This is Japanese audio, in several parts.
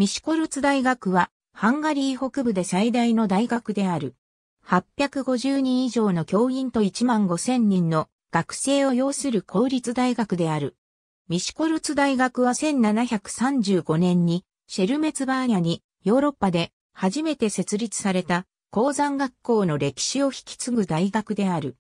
ミシコルツ大学は、ハンガリー北部で最大の大学である。850人以上の教員と1万5000人の学生を要する公立大学である。ミシコルツ大学は1735年にシェルメツバーニャにヨーロッパで初めて設立された鉱山学校の歴史を引き継ぐ大学である。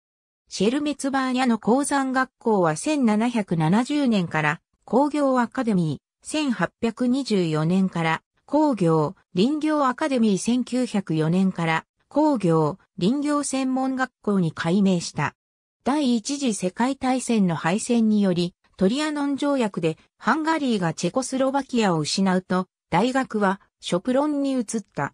シェルメツバーニャの鉱山学校は1770年から工業アカデミー。1824年から工業林業アカデミー1904年から工業林業専門学校に改名した。第一次世界大戦の敗戦によりトリアノン条約でハンガリーがチェコスロバキアを失うと大学はショプロンに移った。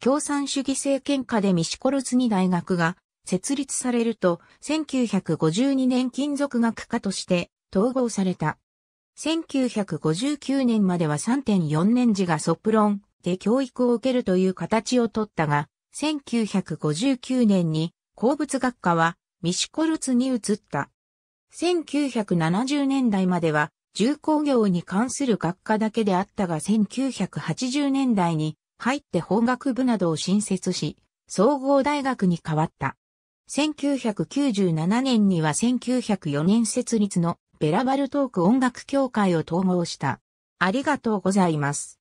共産主義政権下でミシコルツニ大学が設立されると1952年金属学科として統合された。1959年までは3.4年次がソプロンで教育を受けるという形をとったが、1959年に鉱物学科はミシコルツに移った。1970年代までは重工業に関する学科だけであったが1980年代に入って法学部などを新設し、総合大学に変わった。1997年には1904年設立のベラバルトーク音楽協会を統合した。ありがとうございます。